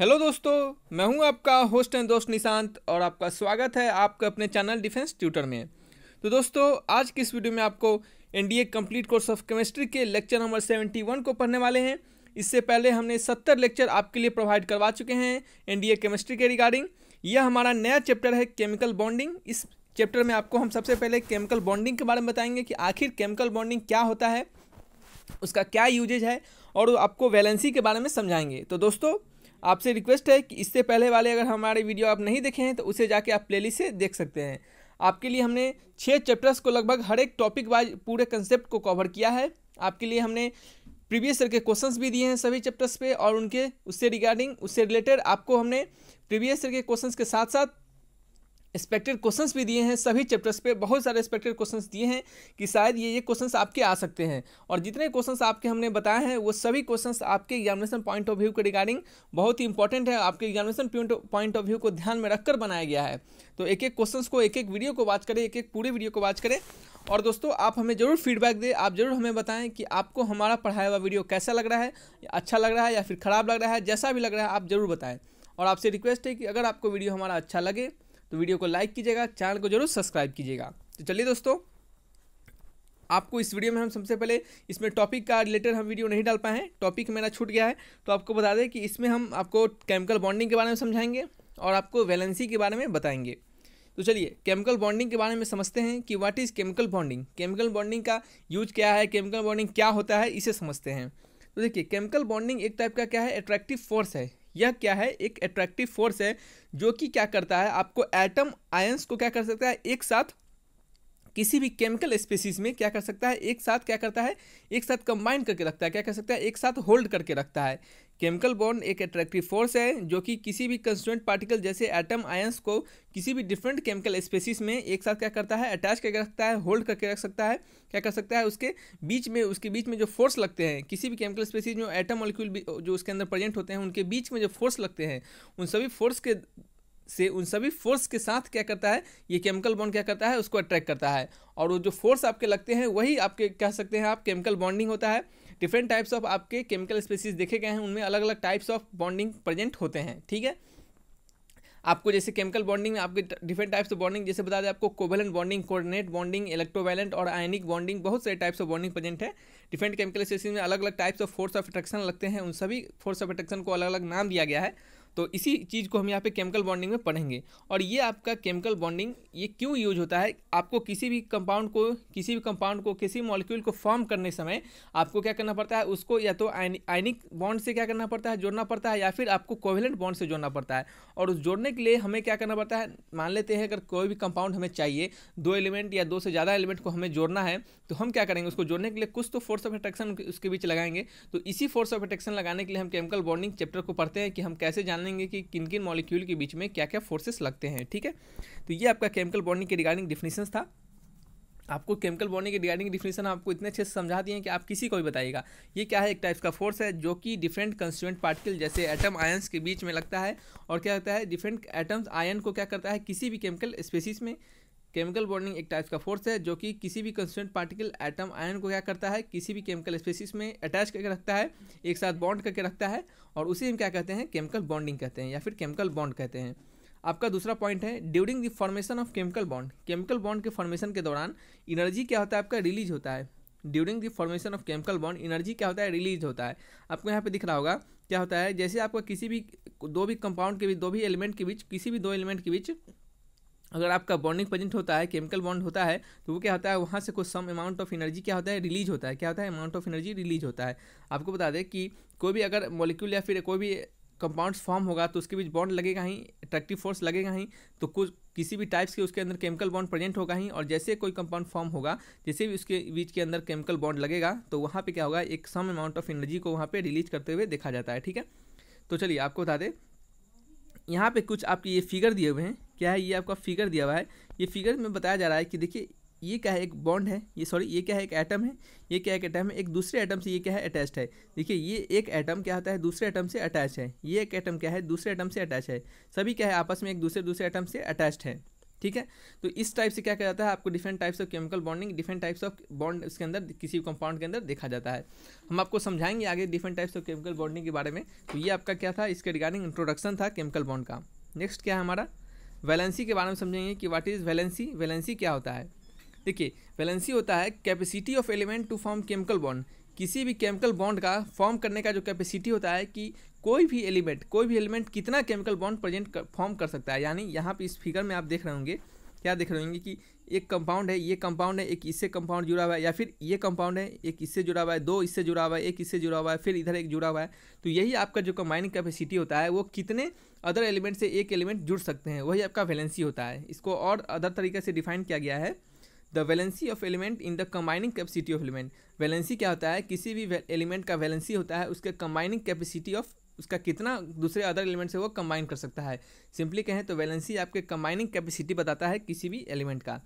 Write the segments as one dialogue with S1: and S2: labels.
S1: hello दोस्तों मैं हूं आपका होस्ट एंड दोस्त निशांत और आपका स्वागत है आपके अपने चैनल डिफेंस ट्यूटर में तो दोस्तों आज की इस वीडियो में आपको NDA complete course of chemistry के लेक्चर नंबर 71 को पढ़ने वाले हैं इससे पहले हमने 70 लेक्चर आपके लिए प्रोवाइड करवा चुके हैं एनडीए केमिस्ट्री के रिगार्डिंग यह हमारा नया चैप्टर है केमिकल बॉन्डिंग इस चैप्टर में आपको हम सबसे पहले केमिकल बॉन्डिंग के बारे में बताएंगे कि आखिर केमिकल बॉन्डिंग क्या होता है उसका क्या यूजेज है और आपको वैलेंसी के बारे में समझाएंगे तो दोस्तों आपसे रिक्वेस्ट है कि इससे पहले वाले अगर हमारे वीडियो आप नहीं देखे हैं तो उसे जाके आप प्लेलिस्ट से देख सकते हैं आपके लिए हमने छः चैप्टर्स को लगभग हर एक टॉपिक वाइज पूरे कंसेप्ट को कवर किया है आपके लिए हमने प्रीवियस ईयर के क्वेश्चंस भी दिए हैं सभी चैप्टर्स पे और उनके उससे रिगार्डिंग उससे रिलेटेड आपको हमने प्रीवियस ईयर के क्वेश्चंस के साथ साथ एक्सपेक्टेड क्वेश्चंस भी दिए हैं सभी चैप्टर्स पे बहुत सारे एक्सपेक्टेड क्वेश्चंस दिए हैं कि शायद ये ये क्वेश्चंस आपके आ सकते हैं और जितने क्वेश्चंस आपके हमने बताए हैं वो सभी क्वेश्चंस आपके एग्जामिनेशन पॉइंट ऑफ व्यू के रिगार्डिंग बहुत ही इंपॉर्टेंट है आपके एग्जामिनेशन पॉइंट ऑफ व्यू को ध्यान में रखकर बनाया गया है तो एक एक क्वेश्चन को एक एक वीडियो को वॉच करें एक एक पूरे वीडियो को वॉच करें और दोस्तों आप हमें ज़रूर फीडबैक दें आप ज़रूर हमें बताएं कि आपको हमारा पढ़ाया हुआ वीडियो कैसा लग रहा है अच्छा लग रहा है या फिर ख़राब लग रहा है जैसा भी लग रहा है आप ज़रूर बताएं और आपसे रिक्वेस्ट है कि अगर आपको वीडियो हमारा अच्छा लगे तो वीडियो को लाइक कीजिएगा चैनल को जरूर सब्सक्राइब कीजिएगा तो चलिए दोस्तों आपको इस वीडियो में हम सबसे पहले इसमें टॉपिक का रिलेटेड हम वीडियो नहीं डाल पाए हैं टॉपिक मेरा छूट गया है तो आपको बता दें कि इसमें हम आपको केमिकल बॉन्डिंग के बारे में समझाएंगे और आपको वैलेंसी के बारे में बताएंगे तो चलिए केमिकल बॉन्डिंग के बारे में समझते हैं कि what is chemical bonding chemical bonding का यूज क्या है केमिकल बॉन्डिंग क्या होता है इसे समझते हैं तो देखिए केमिकल बॉन्डिंग एक टाइप का क्या है अट्रैक्टिव फोर्स है यह क्या है एक अट्रैक्टिव फोर्स है जो कि क्या करता है आपको एटम आयंस को क्या कर सकता है एक साथ किसी भी केमिकल स्पेसिस में क्या कर सकता है एक साथ क्या करता है एक साथ कंबाइन करके रखता है क्या कर सकता है एक साथ होल्ड करके रखता है केमिकल बॉन्ड एक अट्रैक्टिव फोर्स है जो कि किसी भी कंस्टेंट पार्टिकल जैसे एटम आयंस को किसी भी डिफरेंट केमिकल स्पेसिस में एक साथ क्या करता है अटैच करके रखता है होल्ड करके रख सकता है क्या कर सकता है उसके बीच में उसके बीच में जो फोर्स लगते हैं किसी भी केमिकल स्पेसीज में एटम मॉलिक्यूल जो उसके अंदर प्रेजेंट होते हैं उनके बीच में जो फोर्स लगते हैं उन सभी फोर्स के से उन सभी फोर्स के साथ क्या करता है ये केमिकल बॉन्ड क्या करता है उसको अट्रैक्ट करता है और वो जो फोर्स आपके लगते हैं वही आपके कह सकते हैं आप केमिकल बॉन्डिंग होता है डिफरेंट टाइप्स ऑफ आपके केमिकल स्पेसीज देखे गए हैं उनमें अलग अलग टाइप्स ऑफ बॉन्डिंग प्रेजेंट होते हैं ठीक है आपको जैसे केमिकल बॉन्डिंग में आपके डिफरेंट टाइप्स ऑफ बॉन्डिंग जैसे बता दें आपको covalent bonding coordinate bonding electrovalent और आयनिक बॉन्डिंग बहुत सारे टाइप्स ऑफ बॉन्डिंग प्रेजेंट है डिफरेंट केमिकल स्पेसीज में अलग अलग types of force of attraction लगते हैं उन सभी फोर्स ऑफ अट्रैक्शन को अलग अलग नाम दिया गया है तो इसी चीज़ को हम यहाँ पे केमिकल बॉन्डिंग में पढ़ेंगे और ये आपका केमिकल बॉन्डिंग ये क्यों यूज होता है आपको किसी भी कंपाउंड को किसी भी कंपाउंड को किसी मॉलिक्यूल को फॉर्म करने समय आपको क्या करना पड़ता है उसको या तो आइनिक बॉन्ड से क्या करना पड़ता है जोड़ना पड़ता है या फिर आपको कोवेलेंट बॉन्ड से जोड़ना पड़ता है और उस जोड़ने के लिए हमें क्या करना पड़ता है मान लेते हैं अगर कोई भी कंपाउंड हमें चाहिए दो एलिमेंट या दो से ज़्यादा एलिमेंट को हमें जोड़ना है तो हम क्या करेंगे उसको जोड़ने के लिए कुछ तो फोर्स ऑफ अट्रैक्शन उसके बीच लगाएंगे तो इसी फोर्स ऑफ अट्रैक्शन लगाने के लिए हम केमिकल बॉन्डिंग चैप्टर को पढ़ते हैं कि हम कैसे जानने जानेंगे कि किन किन मॉलिक्यूल के बीच में क्या क्या फोर्सेस लगते हैं ठीक है तो ये आपका केमिकल बॉन्डिंग के रिगार्डिंग डिफिनेशन था आपको केमिकल बॉन्डिंग के रिगार्डिंग डिफिनेशन आपको इतने अच्छे से समझा दिए हैं कि आप किसी को भी बताइएगा ये क्या है एक टाइप का फोर्स है जो कि डिफरेंट कंस्टिट्यूंट पार्टिकल जैसे एटम आयन्स के बीच में लगता है और क्या होता है डिफरेंट एटम्स आयन को क्या करता है किसी भी केमिकल स्पेसीज में केमिकल बॉन्डिंग एक टाइप का फोर्स है जो कि किसी भी कंस्टेंट पार्टिकल एटम आयन को क्या करता है किसी भी केमिकल स्पेसिस में अटैच करके रखता है एक साथ बॉन्ड करके रखता है और उसी हम क्या कहते हैं केमिकल बॉन्डिंग कहते हैं या फिर केमिकल बॉन्ड कहते हैं आपका दूसरा पॉइंट है during the formation of chemical bond chemical bond के फॉर्मेशन के दौरान इनर्जी क्या होता है आपका रिलीज होता है during the formation of chemical bond energy क्या होता है रिलीज होता है आपको यहाँ पे दिख रहा होगा क्या होता है जैसे आपका किसी भी दो भी कंपाउंड के बीच दो भी एलिमेंट के बीच किसी भी दो एलिमेंट के बीच अगर आपका बॉन्डिंग प्रेजेंट होता है केमिकल बॉन्ड होता है तो वो क्या होता है वहाँ से कुछ सम अमाउंट ऑफ एनर्जी क्या होता है रिलीज होता है क्या होता है अमाउंट ऑफ एनर्जी रिलीज होता है आपको बता दें कि कोई भी अगर मोलिक्यूल या फिर कोई भी कंपाउंड्स फॉर्म होगा तो उसके बीच बॉन्ड लगेगा ही अट्रैक्टिव फोर्स लगेगा ही तो कुछ किसी भी टाइप्स के उसके अंदर केमिकल बॉन्ड प्रेजेंट होगा ही और जैसे कोई कंपाउंड फॉर्म होगा जैसे भी उसके बीच के अंदर केमिकल बॉन्ड लगेगा तो वहाँ पर क्या होगा एक सम अमाउंट ऑफ एनर्जी को वहाँ पर रिलीज करते हुए देखा जाता है ठीक है तो चलिए आपको बता दें यहाँ पे कुछ आपके ये फिगर दिए हुए हैं क्या है ये आपका फिगर दिया हुआ है ये फिगर में बताया जा रहा है कि देखिए ये क्या है एक बॉन्ड है ये सॉरी ये क्या है एक एटम है ये क्या है एक एटम है एक दूसरे एटम से ये क्या है अटैच्ड है देखिए ये एक एटम क्या होता है दूसरे एटम से अटैच है ये एक एटम क्या है दूसरे एटम से अटैच है सभी क्या है आपस में एक दूसरे दूसरे एटम से अटैच है ठीक है तो इस टाइप से क्या किया जाता है आपको different types of chemical bonding different types of bond इसके अंदर किसी कंपाउंड के अंदर देखा जाता है हम आपको समझाएंगे आगे different types of chemical bonding के बारे में तो ये आपका क्या था इसके रिगार्डिंग इंट्रोडक्शन था केमिकल बॉन्ड का नेक्स्ट क्या है हमारा वैलेंसी के बारे में समझेंगे कि वाट इज़ वैलेंसी वैलेंसी क्या होता है देखिए वैलेंसी होता है capacity of element to form chemical bond किसी भी केमिकल बॉन्ड का फॉर्म करने का जो कैपेसिटी होता है कि कोई भी एलिमेंट कोई भी एलिमेंट कितना केमिकल बॉन्ड प्रेजेंट फॉर्म कर सकता है यानी यहाँ पे इस फिगर में आप देख रहे होंगे क्या देख रहे होंगे कि एक कंपाउंड है ये कंपाउंड है एक इससे कंपाउंड जुड़ा हुआ है या फिर ये कंपाउंड है एक इससे जुड़ा हुआ है दो इससे जुड़ा हुआ है एक इससे जुड़ा हुआ है फिर इधर एक जुड़ा हुआ है तो यही आपका जो कंबाइनिंग कैपेसिटी होता है वो कितने अदर एलिमेंट से एक एलिमेंट जुड़ सकते हैं वही आपका वैलेंसी होता है इसको और अदर तरीके से डिफाइन किया गया है the valency of element in the combining capacity of element valency क्या होता है किसी भी एलिमेंट का वैलेंसी होता है उसके कंबाइनिंग कैपेसिटी ऑफ उसका कितना दूसरे अदर एलिमेंट से वो कंबाइन कर सकता है सिंपली कहें तो वैलेंसी आपके कंबाइनिंग कैपेसिटी बताता है किसी भी एलिमेंट का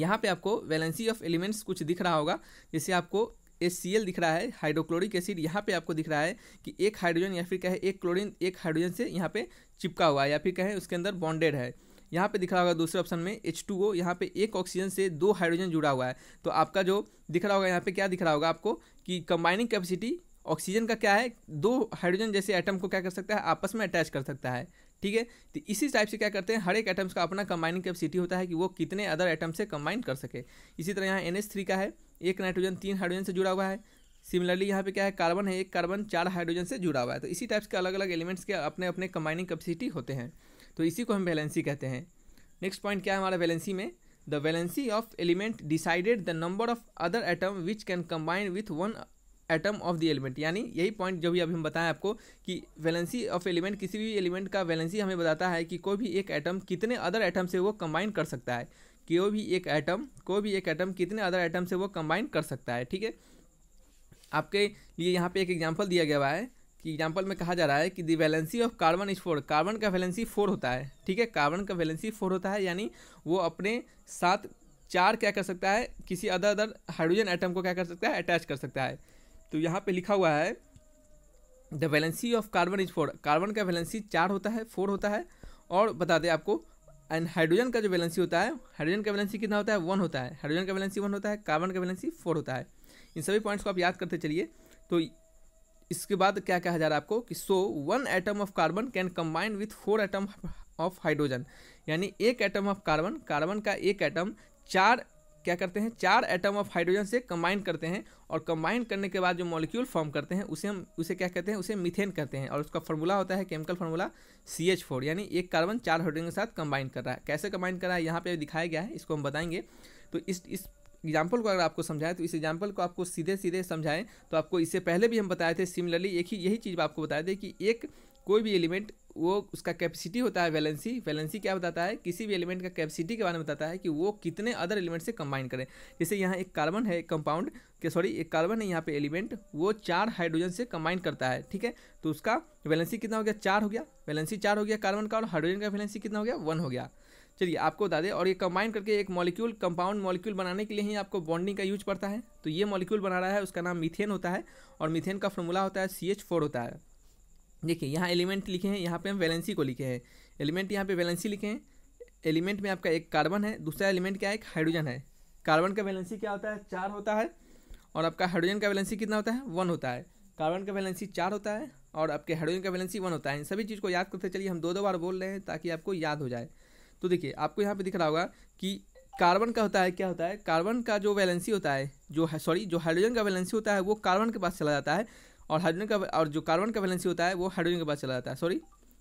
S1: यहाँ पे आपको वैलेंसी ऑफ एलिमेंट्स कुछ दिख रहा होगा जैसे आपको एस सी एल दिख रहा है हाइड्रोक्लोरिक एसिड यहाँ पे आपको दिख रहा है कि एक हाइड्रोजन या फिर कहे एक क्लोरीन एक हाइड्रोजन से यहाँ पे चिपका हुआ है या फिर कहें उसके अंदर बॉन्डेड है यहाँ पे रहा होगा दूसरे ऑप्शन में एच टू ओ यहाँ पे एक ऑक्सीजन से दो हाइड्रोजन जुड़ा हुआ है तो आपका जो दिख रहा होगा यहाँ पे क्या दिख रहा होगा आपको कि कंबाइनिंग कैपेसिटी ऑक्सीजन का क्या है दो हाइड्रोजन जैसे एटम को क्या कर सकता है आपस में अटैच कर सकता है ठीक है तो इसी टाइप से क्या करते हैं हर एक एटम्स का अपना कंबाइनिंग कैपेसिटी होता है कि वो कितने अदर एटम से कंबाइन कर सके इसी तरह यहाँ एन का है एक नाइट्रोजन तीन हाइड्रोजन से जुड़ा हुआ है सिमिलरली यहाँ पे क्या है कार्बन है एक कार्बन चार हाइड्रोजन से जुड़ा हुआ है तो इसी टाइप्स के अलग अलग एलिमेंट्स के अपने अपने कंबाइनिंग कैपेसिटी होते हैं तो इसी को हम वैलेंसी कहते हैं नेक्स्ट पॉइंट क्या है हमारा वैलेंसी में the valency of element decided the number of other atom which can combine with one atom of the element यानी यही पॉइंट जो भी अभी हम बताएं आपको कि वैलेंसी ऑफ एलिमेंट किसी भी एलिमेंट का वैलेंसी हमें बताता है कि कोई भी एक एटम कितने अदर एटम से वो कंबाइन कर सकता है कि कोई भी एक एटम कोई भी एक एटम कितने अदर एटम से वो कंबाइन कर सकता है ठीक है आपके लिए यहाँ पे एक एग्जाम्पल दिया गया है कि एग्जाम्पल में कहा जा रहा है कि the valency of carbon is four carbon का वैलेंसी फोर होता है ठीक है कार्बन का वैलेंसी फोर होता है यानी वो अपने साथ चार क्या कर सकता है किसी अदर अदर हाइड्रोजन एटम को क्या कर सकता है अटैच कर सकता है तो यहाँ पे लिखा हुआ है the valency of carbon is four carbon का वैलेंसी चार होता है फोर होता है और बता दें आपको एंड हाइड्रोजन का जो वैलेंसी होता है हाइड्रोजन का वैलेंसी कितना होता है वन होता है हाइड्रोजन का वैलेंसी वन होता है कार्बन का वैलेंसी फोर होता है इन सभी पॉइंट्स को आप याद करते चलिए तो इसके बाद क्या कहा जा रहा है आपको कि so one atom of carbon can combine with four atom of hydrogen यानी एक एटम ऑफ कार्बन कार्बन का एक एटम चार क्या करते हैं चार एटम ऑफ हाइड्रोजन से कंबाइन करते हैं और कंबाइन करने के बाद जो मॉलिक्यूल फॉर्म करते हैं उसे हम उसे क्या कहते हैं उसे मिथेन कहते हैं और उसका फॉर्मूला होता है chemical formula C H four यानी एक कार्बन चार हाइड्रोजन के साथ कंबाइन कर रहा है कैसे कंबाइन कर रहा है यहाँ पे दिखाया गया है इसको हम बताएंगे तो इस इस एग्जाम्पल को अगर आपको समझाएं तो इस एग्जाम्पल को आपको सीधे सीधे समझाएं तो आपको इससे पहले भी हम बताए थे सिमिलरली एक ही यही चीज़ आपको बताए थे कि एक कोई भी एलिमेंट वो उसका कैपेसिटी होता है वैलेंसी वैलेंसी क्या बताता है किसी भी एलिमेंट का कैपेसिटी के बारे में बताता है कि वो कितने अदर एलिमेंट से कंबाइन करें जैसे यहाँ एक कार्बन है कंपाउंड के सॉरी एक कार्बन है यहाँ पे एलिमेंट वो चार हाइड्रोजन से कंबाइन करता है ठीक है तो उसका वैलेंसी कितना हो गया चार हो गया वैलेंसी चार हो गया कार्बन का और हाइड्रोजन का वैलेंसी कितना हो गया वन हो गया चलिए आपको बता दें और ये कंबाइन करके एक मॉलिक्यूल कंपाउंड मॉलिक्यूल बनाने के लिए ही आपको बॉन्डिंग का यूज पड़ता है तो ये मॉलिक्यूल बना रहा है उसका नाम मीथेन होता है और मीथेन का फॉर्मूला होता है सी होता है देखिए यहाँ एलिमेंट लिखे हैं यहाँ पर हम वैलेंसी को लिखे हैं एलिमेंट यहाँ पर वैलेंसी लिखे हैं एलिमेंट में आपका एक कार्बन है दूसरा एलिमेंट क्या है एक हाइड्रोजन है कार्बन का वैलेंसी क्या होता है चार होता है और आपका हाइड्रोजन का वैलेंसी कितना होता है वन होता है कार्बन का वैलेंसी चार होता है और आपके हाइड्रोजन का वैलेंसी वन होता है इन सभी चीज़ को याद करते चलिए हम दो दो बार बोल रहे हैं ताकि आपको याद हो जाए तो देखिए आपको यहाँ पे दिख रहा होगा कि कार्बन का होता है क्या होता है कार्बन का जो वैलेंसी होता है जो सॉरी जो हाइड्रोजन का वैलेंसी होता है वो कार्बन के पास चला जाता है और हाइड्रोजन का और जो कार्बन का वैलेंसी होता है वो हाइड्रोजन के पास चला जाता है सॉरी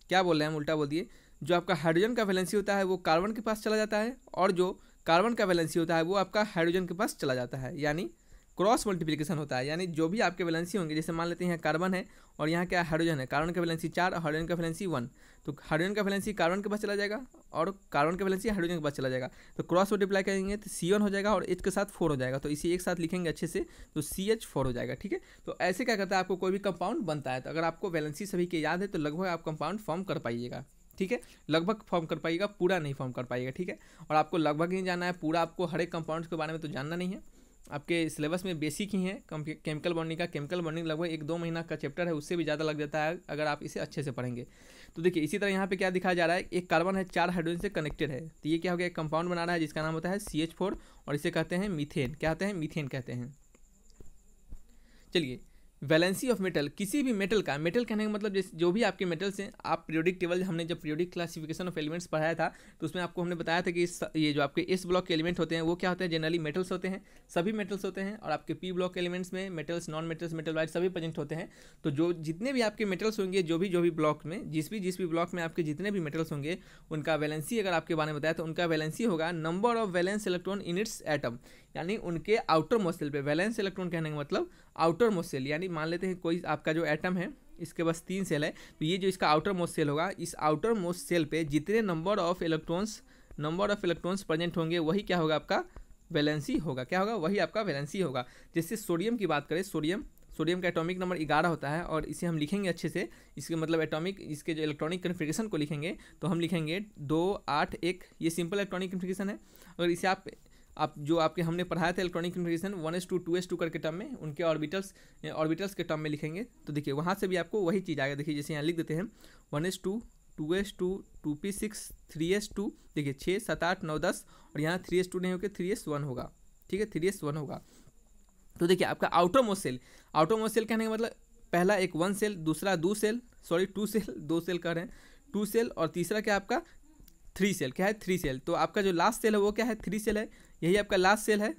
S1: क्या बोल रहे हैं हम उल्टा बोल दिए जो आपका हाइड्रोजन का वैलेंसी होता है वो कार्बन के पास चला जाता है और जो कार्बन का वैलेंसी होता है वो आपका हाइड्रोजन के पास चला जाता है यानी क्रॉस मल्टीप्लिकेशन होता है यानी जो भी आपके वैलेंसी होंगे जैसे मान लेते हैं कार्बन है और यहाँ क्या हाइड्रोजन है कार्बन का वैलेंसी चार और हाइड्रोजन का वैलेंसी वन तो हाइड्रोजन का वैलेंसी कार्बन के पास चला जाएगा और कार्बन का वैलेंसी हाइड्रोजन के पास चला जाएगा तो क्रॉस मल्टीप्लाई करेंगे तो सी हो जाएगा और एच के साथ फोर हो जाएगा तो इसे एक साथ लिखेंगे अच्छे से तो सी एच फोर हो जाएगा ठीक है तो ऐसे क्या करता है आपको कोई भी कंपाउंड बनता है तो अगर आपको वैलेंसी सभी के याद है तो लगभग आप कंपाउंड फॉर्म कर पाइएगा ठीक है लगभग फॉर्म कर पाइएगा पूरा नहीं फॉर्म कर पाइएगा ठीक है और आपको लगभग नहीं जाना है पूरा आपको हर एक कंपाउंड के बारे में तो जानना नहीं है आपके सिलेबस में बेसिक ही हैं केमिकल बॉन्डिंग का केमिकल बॉन्डिंग लगभग एक दो महीना का चैप्टर है उससे भी ज़्यादा लग जाता है अगर आप इसे अच्छे से पढ़ेंगे तो देखिए इसी तरह यहाँ पे क्या दिखाया जा रहा है एक कार्बन है चार हाइड्रोजन से कनेक्टेड है तो ये क्या हो गया एक कंपाउंड बना रहा है जिसका नाम होता है सी और इसे कहते हैं मिथेन क्या कहते हैं मिथेन कहते हैं चलिए वैलेंसी ऑफ मेटल किसी भी मेटल का मेटल कहने का मतलब जैसे जो भी आपके मेटल्स हैं आप पीरियोडिक टेबल हमने जब पीरियोडिक क्लासिफिकेशन ऑफ एलिमेंट्स पढ़ाया था तो उसमें आपको हमने बताया था कि इस ये जो आपके एस ब्लॉक के एलिमेंट होते हैं वो क्या होते हैं जनरली मेटल्स होते हैं सभी मेटल्स होते हैं और आपके पी ब्लॉक एलिमेंट्स में metals non metals metalloid सभी प्रेजेंट होते हैं तो जो जितने भी आपके मेटल्स होंगे जो भी जो भी ब्लॉक में जिस भी जिस भी ब्लॉक में आपके जितने भी मेटल्स होंगे उनका वैलेंसी अगर आपके बारे में बताया तो उनका वैलेंसी होगा number of valence electron in its atom यानी उनके आउटर मोस्ल पर पे वैलेंस इलेक्ट्रॉन कहने का मतलब आउटर मोस्ट सेल यानी मान लेते हैं कोई आपका जो एटम है इसके पास तीन सेल है तो ये जो इसका आउटर मोस्ट सेल होगा इस आउटर मोस्ट सेल पे जितने number of electrons number of electrons present होंगे वही क्या होगा आपका वैलेंसी होगा क्या होगा वही आपका वैलेंसी होगा जैसे सोडियम की बात करें सोडियम सोडियम का एटॉमिक नंबर ग्यारह होता है और इसे हम लिखेंगे अच्छे से इसके मतलब एटॉमिक इसके जो इलेक्ट्रॉनिक कन्फिग्रेशन को लिखेंगे तो हम लिखेंगे दो आठ एक ये सिंपल इलेक्ट्रॉनिक कन्फिग्रेशन है अगर इसे आप आप जो आपके हमने पढ़ाया था electronic configuration one S two two S two करके टर्म में उनके ऑर्बिटल्स ऑर्बिटल्स के टर्म में लिखेंगे तो देखिए वहाँ से भी आपको वही चीज़ आएगा देखिए जैसे यहाँ लिख देते हैं one S two two S two two P six three S two देखिए छः सात आठ नौ दस और यहाँ थ्री एस टू नहीं होकर थ्री एस वन होगा ठीक है थ्री एस वन होगा तो देखिए आपका मोस्ट सेल मोस्ट सेल कहने का मतलब पहला एक वन सेल दूसरा दो सेल सॉरी टू सेल दो सेल कह रहे हैं टू सेल और तीसरा क्या आपका थ्री सेल क्या है थ्री सेल तो आपका जो लास्ट सेल है वो क्या है थ्री सेल है यही आपका लास्ट सेल है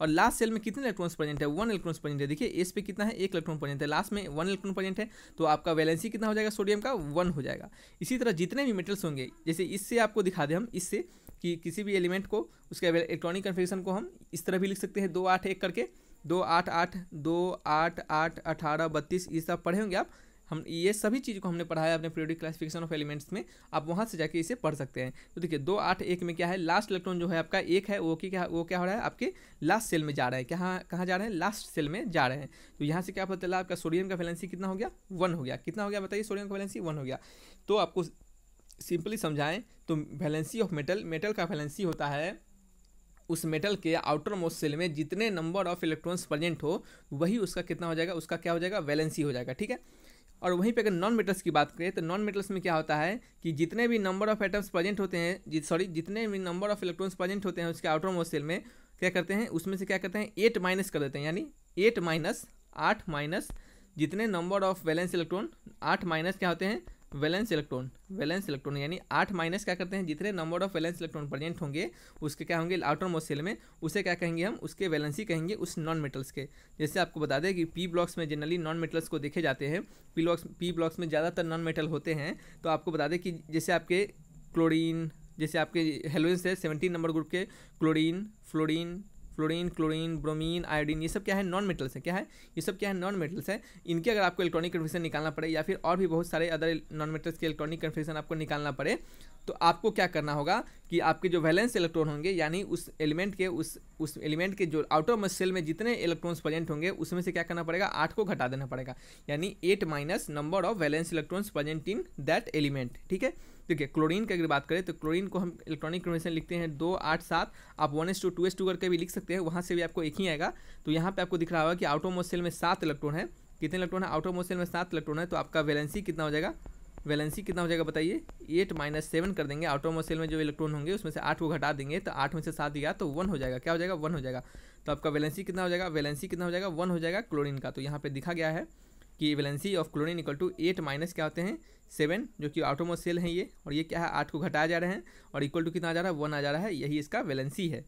S1: और लास्ट सेल में कितने इलेक्ट्रॉन्स प्रेजेंट है वन इलेक्ट्रॉन्स प्रेजेंट है देखिए एस पे कितना है एक इलेक्ट्रॉन प्रेजेंट है लास्ट में वन इलेक्ट्रॉन प्रेजेंट है तो आपका वैलेंसी कितना हो जाएगा सोडियम का वन हो जाएगा इसी तरह जितने भी मेटल्स होंगे जैसे इससे आपको दिखा दें हम इससे कि किसी भी एलिमेंट को उसके इलेक्ट्रॉनिक कन्फिग्रेशन को हम इस तरह भी लिख सकते हैं दो आठ एक करके दो आठ आठ दो आठ आठ अठारह बत्तीस ये सब पढ़े होंगे आप हम ये सभी चीज़ को हमने पढ़ाया अपने प्रियोडिक क्लासिफिकेशन ऑफ एलिमेंट्स में आप वहाँ से जाके इसे पढ़ सकते हैं तो देखिए दो आठ एक में क्या है लास्ट इलेक्ट्रॉन जो है आपका एक है वो की क्या वो क्या हो रहा है आपके लास्ट सेल में जा रहा है कहाँ कहाँ जा रहे हैं लास्ट सेल में जा रहे हैं तो यहाँ से क्या पता चला आपका सोडियम का वैलेंसी कितना हो गया वन हो गया कितना हो गया बताइए सोडियम का वैलेंसी वन हो गया तो आपको सिंपली समझाएं तो वैलेंसी ऑफ मेटल मेटल का वैलेंसी होता है उस मेटल के आउटर मोस्ट सेल में जितने नंबर ऑफ इलेक्ट्रॉन्स प्रेजेंट हो वही उसका कितना हो जाएगा उसका क्या हो जाएगा वैलेंसी हो जाएगा ठीक है और वहीं पे अगर नॉन मेटल्स की बात करें तो नॉन मेटल्स में क्या होता है कि जितने भी नंबर ऑफ एटम्स प्रेजेंट होते हैं जि, सॉरी जितने भी नंबर ऑफ इलेक्ट्रॉन्स प्रेजेंट होते हैं उसके आउटर मोस्ट सेल में क्या करते हैं उसमें से क्या करते हैं एट माइनस कर देते हैं यानी एट माइनस आठ माइनस जितने नंबर ऑफ वैलेंस इलेक्ट्रॉन आठ माइनस क्या होते हैं वैलेंस इलेक्ट्रॉन वैलेंस इलेक्ट्रॉन यानी आठ माइनस क्या करते हैं जितने number of valence electron present होंगे उसके क्या होंगे आउटर मोस्ट सेल में उसे क्या कहेंगे हम उसके वैलेंसी कहेंगे उस नॉन मेटल्स के जैसे आपको बता दें कि पी ब्लॉक्स में जनरली नॉन मेटल्स को देखे जाते हैं पी ब्लॉक्स पी ब्लॉक्स में ज़्यादातर नॉन मेटल होते हैं तो आपको बता दें कि जैसे आपके क्लोरीन जैसे आपके हेलोइंस है सेवनटीन नंबर ग्रुप के chlorine fluorine fluorine chlorine bromine iodine ये सब क्या है नॉन मेटल्स है क्या है ये सब क्या है नॉन मेटल्स है इनके अगर आपको इलेक्ट्रॉनिक कन्फिगेशन निकालना पड़े या फिर और भी बहुत सारे अदर नॉन मेटल्स के इलेक्ट्रॉनिक कन्फिगेशन आपको निकालना पड़े तो आपको क्या करना होगा कि आपके जो वैलेंस इलेक्ट्रॉन होंगे यानी उस एलिमेंट के उस उस एलिमेंट के जो आउटर मस में जितने इलेक्ट्रॉन्स प्रेजेंट होंगे उसमें से क्या करना पड़ेगा आठ को घटा देना पड़ेगा यानी eight minus number of valence electrons present in that element ठीक है देखिए क्लोरीन की अगर बात करें तो क्लोरीन को हम इलेक्ट्रॉनिक क्रोमेशन लिखते हैं दो आठ सात आप one S two two S two करके भी लिख सकते हैं वहाँ से भी आपको एक ही आएगा तो यहाँ पे आपको दिख रहा होगा कि आउटोमोसेल में सात इलेक्ट्रॉन है कितने इलेक्ट्रॉन है आउटोमोसेल में सात इलेक्ट्रॉन है तो आपका वैलेंसी कितना हो जाएगा वैलेंसी कितना हो जाएगा बताइए एट माइनस सेवन कर देंगे ऑटोमोसेल में जो इलेक्ट्रॉन होंगे उसमें से आठ को घटा देंगे तो आठ में से सात दिया तो वन हो जाएगा क्या हो जाएगा वन हो जाएगा तो आपका वैलेंसी कितना हो जाएगा वैलेंसी कितना हो जाएगा वन हो जाएगा क्लोरिन का तो यहाँ पर दिखा गया है कि valency of chlorine equal to eight minus क्या होते हैं सेवन जो कि ऑटोमोसेल हैं ये और ये क्या है आठ को घटाया जा रहे हैं और इक्वल टू कितना आ जा रहा है वन आ जा रहा है यही इसका वैलेंसी है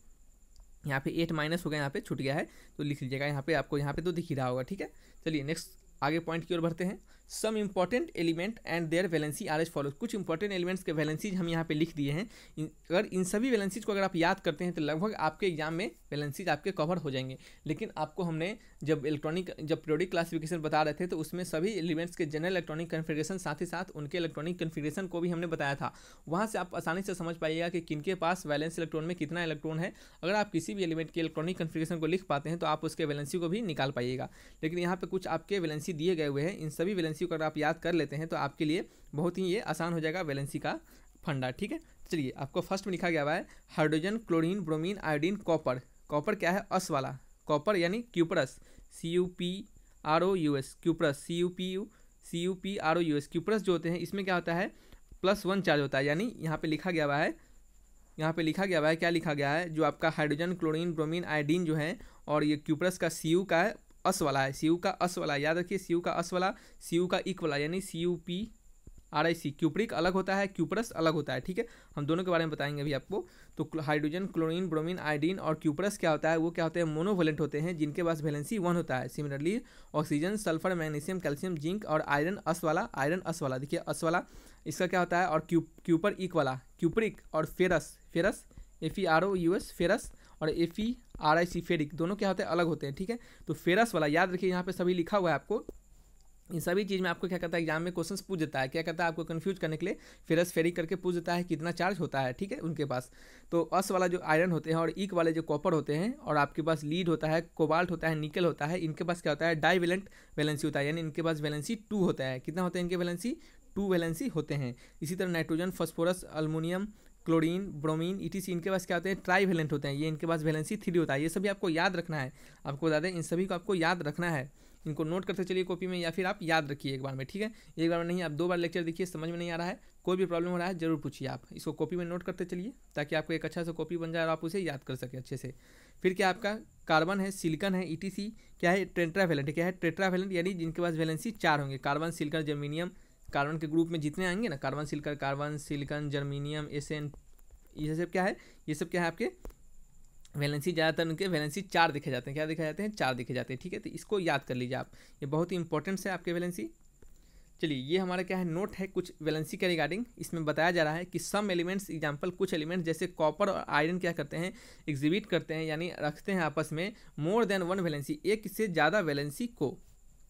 S1: यहाँ पे एट माइनस हो गया यहाँ पे छूट गया है तो लिख लीजिएगा यहाँ पे आपको यहाँ पे तो दिख ही रहा होगा ठीक है चलिए नेक्स्ट आगे पॉइंट की ओर बढ़ते हैं some important element and their valency are as follow कुछ इंपॉर्टेंट एलिमेंट्स के वैलेंसीज हम यहाँ पे लिख दिए हैं अगर इन सभी वैलेंसीज को अगर आप याद करते हैं तो लगभग आपके एग्जाम में वैलेंसीज आपके कवर हो जाएंगे लेकिन आपको हमने जब इलेक्ट्रॉनिक जब प्रोडिक क्लासिफिकेशन बता रहे थे तो उसमें सभी एलिमेंट्स के जनरल इलेक्ट्रॉनिक कन्फिग्रेशन साथ ही साथ उनके इलेक्ट्रॉनिक कन्फिग्रेशन को भी हमने बताया था वहाँ से आप आसानी से समझ पाइएगा कि किनके पास वैलेंस इलेक्ट्रॉन में कितना इलेक्ट्रॉन है अगर आप किसी भी एलिमेंट के इलेक्ट्रॉनिक कन्फिग्रेशन को लिख पाते हैं तो आप उसके वैलेंसी को भी निकाल पाइएगा लेकिन यहाँ पर कुछ आपके वैलेंसी दिए गए हुए हैं इन सभी वैलेंसी वैलेंसी को अगर आप याद कर लेते हैं तो आपके लिए बहुत ही ये आसान हो जाएगा वैलेंसी का फंडा ठीक है चलिए आपको फर्स्ट में लिखा गया हुआ है hydrogen chlorine bromine iodine copper copper क्या है अस वाला कॉपर यानी cuprous C U P R O U S cuprous C U P U C U P R O U S cuprous जो होते हैं इसमें क्या होता है प्लस वन चार्ज होता है यानी यहाँ पे लिखा गया हुआ है यहाँ पे लिखा गया हुआ है क्या लिखा गया है जो आपका हाइड्रोजन क्लोरीन ब्रोमीन आयोडीन जो है और ये क्यूपरस का सी यू का है अस वाला है सी का अस वाला याद रखिए सी का अस वाला सी का इक वाला यानी C U P R I C cupric अलग होता है क्यूपरस अलग होता है ठीक है हम दोनों के बारे में बताएंगे अभी आपको तो हाइड्रोजन क्लोरीन ब्रोमीन आयोडीन और क्यूपरस क्या होता है वो क्या होते हैं मोनोवेलेंट होते हैं जिनके पास वैलेंसी वन होता है similarly oxygen sulphur magnesium calcium zinc और आयरन अस वाला आयरन अस वाला देखिए अस वाला इसका क्या होता है और क्यू क्यूपर इक वाला क्यूपरिक और ferrous ferrous F E R O U S ferrous और F E are I C ferric दोनों क्या होते हैं अलग होते हैं ठीक है तो फेरस वाला याद रखिए यहाँ पे सभी लिखा हुआ है आपको इन सभी चीज़ में आपको क्या कहता है एग्जाम में क्वेश्चंस पूछ देता है क्या कहता है आपको कन्फ्यूज करने के लिए फेरस फेरी करके पूछ देता है कितना चार्ज होता है ठीक है उनके पास तो अस वाला जो आयरन होते हैं और ईक वाले जो कॉपर होते हैं और आपके पास लीड होता है कोबाल्ट होता है निकल होता है इनके पास क्या होता है डाईवेलेंट वैलेंसी होता है यानी इनके पास वैलेंसी टू होता है कितना होता है इनके वैलेंसी टू वैलेंसी होते हैं इसी तरह nitrogen phosphorus aluminium chlorine bromine ई इनके पास क्या होते हैं ट्राई वैलेंट होते हैं ये इनके पास वैलेंसी थ्री होता है ये सभी आपको याद रखना है आपको बता दें इन सभी को आपको याद रखना है इनको नोट करते चलिए कॉपी में या फिर आप याद रखिए एक बार में ठीक है एक बार में नहीं आप दो बार लेक्चर देखिए समझ में नहीं आ रहा है कोई भी प्रॉब्लम हो रहा है जरूर पूछिए आप इसको कॉपी में नोट करते चलिए ताकि आपको एक अच्छा सा कॉपी बन जाए और आप उसे याद कर सकें अच्छे से फिर क्या आपका कार्बन है सिलिकन है ईटीसी क्या है टेट्रावेलेंट क्या है टेट्रावेलेंट यानी जिनके पास वैलेंसी चार होंगे कार्बन सिलिकन जर्मीनियम कार्बन के ग्रुप में जितने आएंगे ना कार्बन सिल्कर कार्बन सिलिकन जर्मीनियम एसन ये सब क्या है ये सब क्या है आपके वैलेंसी ज़्यादातर उनके वैलेंसी चार देखे जाते हैं क्या देखे जाते हैं चार देखे जाते हैं ठीक है तो इसको याद कर लीजिए आप ये बहुत ही इंपॉर्टेंट है आपके वैलेंसी चलिए ये हमारा क्या है नोट है कुछ वैलेंसी के रिगार्डिंग इसमें बताया जा रहा है कि सम एलिमेंट्स एग्जांपल कुछ एलिमेंट्स जैसे कॉपर और आयरन क्या करते हैं एग्जिबिट करते हैं यानी रखते हैं आपस में मोर देन वन वैलेंसी एक से ज़्यादा वैलेंसी को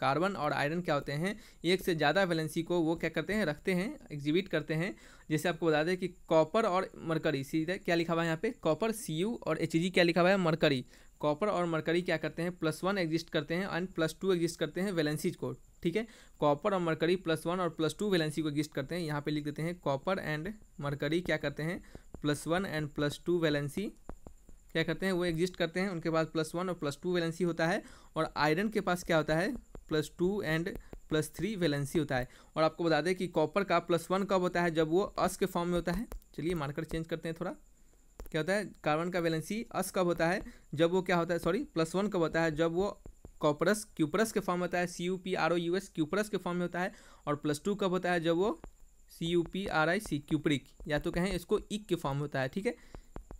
S1: कार्बन और आयरन क्या होते हैं एक से ज़्यादा वैलेंसी को वो क्या करते हैं रखते हैं एग्जिबिट करते हैं जैसे आपको बता दें कि कॉपर और मरकरी सीधे क्या लिखा हुआ है यहाँ पे कॉपर सी और एच क्या लिखा हुआ है मरकरी कॉपर और मरकरी क्या करते हैं प्लस वन एग्जिस्ट करते हैं एंड प्लस टू एग्जिस्ट करते हैं वैलेंसी को ठीक है कॉपर और मरकरी प्लस वन और प्लस टू वैलेंसी को एग्जिस्ट करते हैं यहाँ पे लिख देते हैं कॉपर एंड मरकरी क्या करते हैं plus one and plus two valency क्या करते हैं वो एग्जिस्ट करते हैं उनके पास प्लस वन और प्लस टू वैलेंसी होता है और आयरन के पास क्या होता है plus two and plus three valency होता है और आपको बता दें कि कॉपर का प्लस वन कब होता है जब वो अस के फॉर्म में होता है चलिए मार्कर चेंज करते हैं थोड़ा क्या होता है कार्बन का वैलेंसी अस कब होता है जब वो क्या होता है सॉरी प्लस वन कब होता है जब वो कॉपरस क्यूपरस के फॉर्म होता है C U P R O U S cuprous के फॉर्म में होता है और प्लस टू कब होता है जब वो C U P R I C cupric या तो कहें इसको इक के फॉर्म होता है ठीक है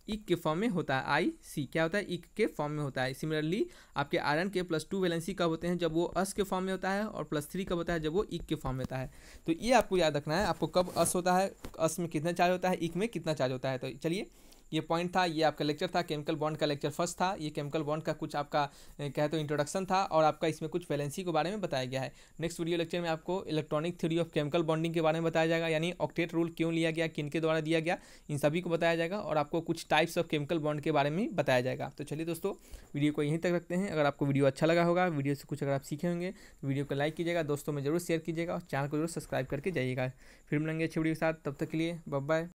S1: इक के फॉर्म में होता है आई सी क्या होता है इक के फॉर्म में होता है सिमिलरली आपके आयरन के प्लस टू वैलेंसी कब होते हैं जब वो अस के फॉर्म में होता है और प्लस थ्री कब होता है जब वो इक के फॉर्म में होता है तो ये आपको याद रखना है आपको कब अस होता है अस में कितना चार्ज होता है इक में कितना चार्ज होता है तो चलिए ये पॉइंट था ये आपका लेक्चर था केमिकल बॉन्ड का लेक्चर फर्स्ट था ये केमिकल बॉन्ड का कुछ आपका कहते हो इंट्रोडक्शन था और आपका इसमें कुछ वैलेंसी के बारे में बताया गया है नेक्स्ट वीडियो लेक्चर में आपको electronic theory of chemical bonding के बारे में बताया जाएगा यानी ऑक्टेट रूल क्यों लिया गया किन के द्वारा दिया गया इन सभी को बताया जाएगा और आपको कुछ टाइप्स ऑफ केमिकल बॉन्ड के बारे में बताया जाएगा तो चलिए दोस्तों वीडियो को यहीं तक रखते हैं अगर आपको वीडियो अच्छा लगा होगा वीडियो से कुछ अगर आप सीखे होंगे तो वीडियो को लाइक कीजिएगा दोस्तों में जरूर शेयर कीजिएगा और चैनल को जरूर सब्सक्राइब करके जाइएगा फिर मिलेंगे अच्छी वीडियो के साथ तब तक के लिए बाय